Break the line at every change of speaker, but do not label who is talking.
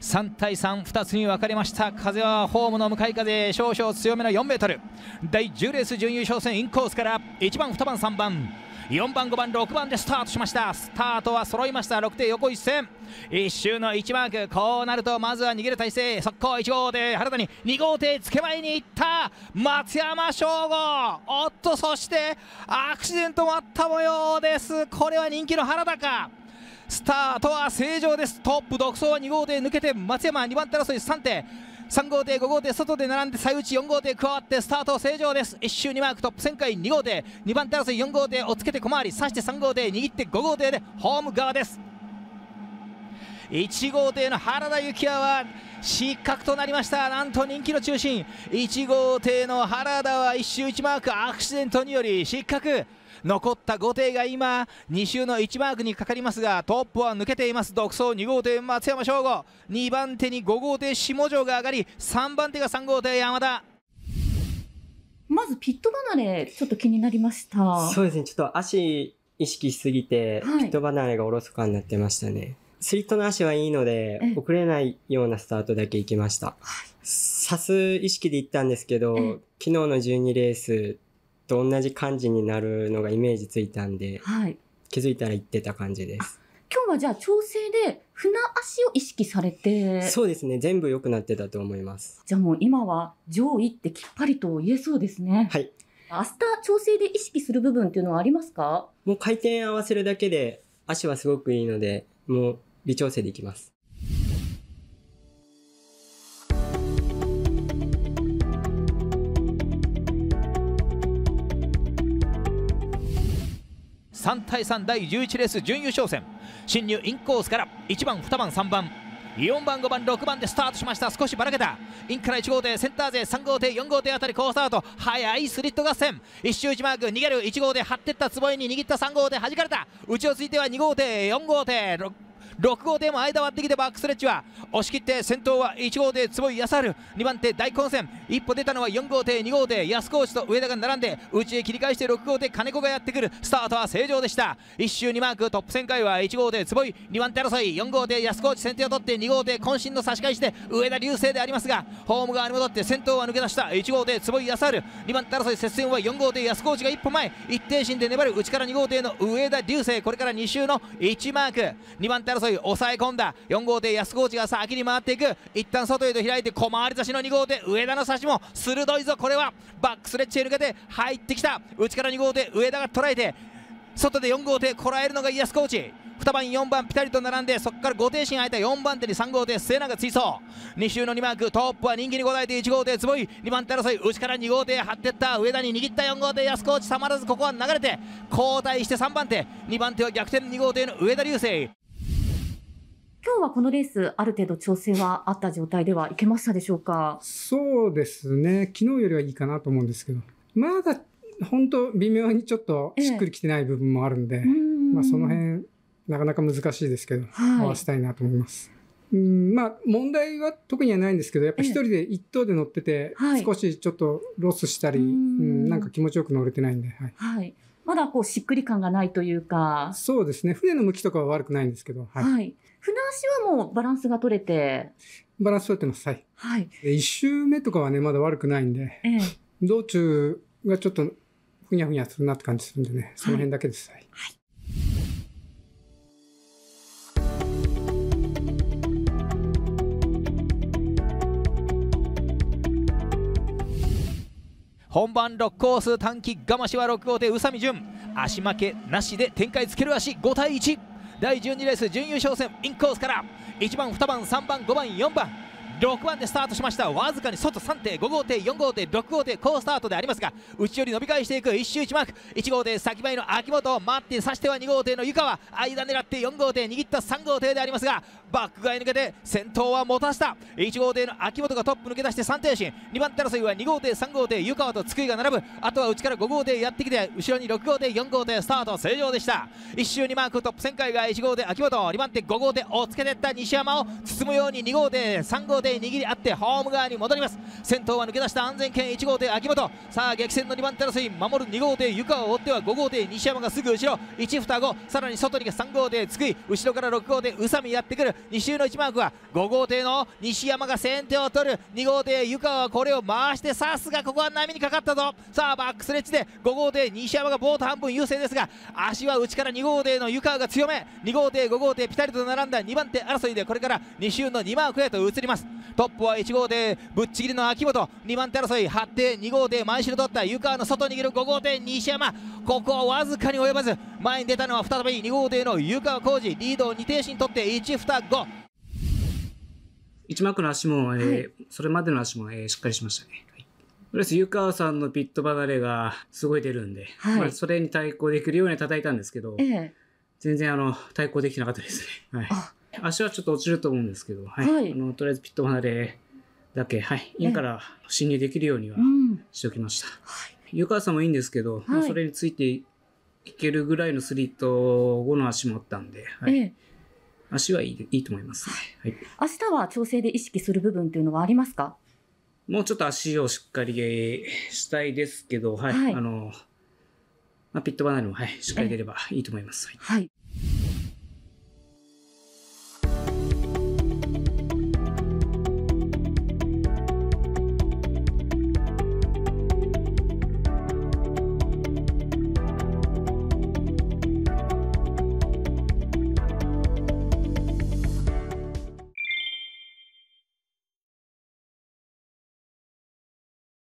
3対32つに分かれました風はホームの向かい風少々強めの 4m 第10レース準優勝戦インコースから1番2番3番4番5番6番でスタートしましたスタートは揃いました6手横一線一周の1マークこうなるとまずは逃げる体勢速攻1号で原に2号艇付け前に行った松山翔吾おっとそしてアクシデントもあった模様ですこれは人気の原田かスタートは正常ですトップ独走は2号艇抜けて松山2番手争い3点3号艇5号艇外で並んで最内4号艇加わってスタート正常です1周2マークトップ旋回2号艇2番手争い4号艇をつけて小回り刺して3号艇握って5号艇でホーム側です1号艇の原田幸也は失格となりましたなんと人気の中心1号艇の原田は1周1マークアクシデントにより失格残った後艇が今2周の1マークにかかりますがトップは抜けています独走2号艇松山翔吾2番手に5号艇下城が上がり3番手が3号艇山田まずピット離
れちょっと気になりましたそうですねちょっと足意識しすぎて、ピット離れがおろそかになってましたねスリットの足はいいので、遅れないようなスタートだけ行きました。は刺す意識で行ったんですけど、昨日の12レース、と同じ感じになるのがイメージついたんで、はい、気づいたら行ってた感じです。今日はじゃあ調整で船足を意識されてそうですね全部良くなってたと思いますじゃあもう今は上位ってきっぱりと言えそうですねはい明日調整で意識する部分っていうのはありますかもう回転合わせるだけで足はすごくいいのでもう微調整できます
3対3第11レース準優勝戦進入インコースから1番2番3番4番5番6番でスタートしました少しばらけたインから1号艇センター勢3号艇4号艇あたり好スタート速いスリット合戦1周1マーク逃げる1号艇張ってった坪井に握った3号艇弾かれた内をついては2号艇4号艇 6, 号艇も間割ってきてバックスレッチは押し切って先頭は1号艇坪井康晴2番手大混戦一歩出たのは4号艇2号艇安河内と上田が並んで内へ切り返して6号艇金子がやってくるスタートは正常でした1周2マークトップ旋回は1号艇坪井2番手争い4号艇安河内先手を取って2号艇渾身の差し返して上田流星でありますがホーム側に戻って先頭は抜け出した1号艇坪井康晴2番手争い接戦は4号艇安河内が一歩前一定心で粘る内から2号艇の上田流星これから2周の1マーク2番手争い抑え込んだ4号艇安河内がさあ脇に回っていく一旦外へと開いて小回り差しの2号手上田の差しも鋭いぞこれはバックスレッチへ抜けて入ってきた内から2号手上田が捉えて外で4号手こらえるのが安コーチ2番4番ピタリと並んでそこから5停進空いた4番手に3号手末永追走2周の2マークトップは人気に応えて1号手坪井2番手争い内から2号手張ってった上田に握った4号手安河内たまらずここは流れて交代して3番手2番手は逆転2号手の上田流星
今日はこのレース、ある程度調整はあった状態ではいけましたでしょうかそうですね、昨日よりはいいかなと思うんですけど、まだ本当、微妙にちょっとしっくりきてない部分もあるんで、ええ、まあ、その辺なかなか難しいですけど、合わせたいなと思います。うんまあ、問題は特にはないんですけど、やっぱ一人で一等で乗ってて、少しちょっとロスしたり、うんなんか気持ちよく乗れてないんで、はい、はいまだこうしっくり感がないというか。そうですね。船の向きとかは悪くないんですけど。はい。はい、船足はもうバランスが取れて。バランス取れてます。はい。はい。一周目とかはね、まだ悪くないんで。ええ、道中がちょっとふにゃふにゃするなって感じするんでね、その辺だけです。はい、はい
本番6コース短期がましは6号艇宇佐美潤足負けなしで展開つける足5対1第12レース準優勝戦インコースから1番2番3番5番4番6番でスタートしましたわずかに外3.5号艇4号艇6号艇好スタートでありますが内寄り伸び返していく1周1マーク1号艇先前の秋元待ってさしては2号艇の湯川間狙って4号艇握った3号艇でありますがバックが抜けて先頭は持たせた1号艇の秋元がトップ抜け出して3点進2番手争いは2号艇3号艇湯川と津久井が並ぶあとは内から5号艇やってきて後ろに6号艇4号艇スタート正常でした1周2マークトップ旋回が1号艇秋元2番手5号艇をつけていった西山を包むように2号艇3号艇握り合ってホーム側に戻ります先頭は抜け出した安全圏1号艇秋元さあ激戦の2番手争い守る2号艇湯川を追っては5号艇西山がすぐ後ろ1双後、さらに外に3号艇津久井後ろから6号艇宇佐美やってくる2周の1マークは5号艇の西山が先手を取る2号艇湯川はこれを回してさすがここは波にかかったぞさあバックスレッジで5号艇西山がボート半分優勢ですが足は内から2号艇の湯川が強め2号艇5号艇ピタリと並んだ2番手争いでこれから2周の2マークへと移りますトップは1号艇ぶっちぎりの秋元2番手争い張って2号艇前後ろ取った湯川の外にいる5号艇西山ここはわずかに及ばず前に出たのは再び2号艇の湯川浩二リードを2停止にとって1、2、5
一幕の足も、えー、はい、それまでの足も、えー、しっかりしましたね。とりあえず、湯川さんのピット離れがすごい出るんで、はい、まあ、それに対抗できるように叩いたんですけど、えー、全然あの対抗できなかったですね。はい、足はちょっと落ちると思うんですけど、はい、はい、あのとりあえずピット離れだけ、はい、インから進入できるようにはしておきました。湯、えー、川さんもいいんですけど、まあ、それについていけるぐらいのスリット後の足もあったんで、はい、ええ、足はいいいいと思います、はい、明日は調整で意識する部分というのはありますかもうちょっと足をしっかりしたいですけど、はい、はい、あの、まあ、ピット離れも、はい、しっかり出ればいいと思います。はい